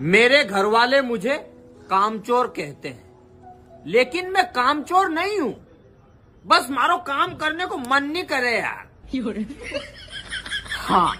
मेरे घर वाले मुझे कामचोर कहते हैं लेकिन मैं कामचोर नहीं हूँ बस मारो काम करने को मन नहीं करे यार हाँ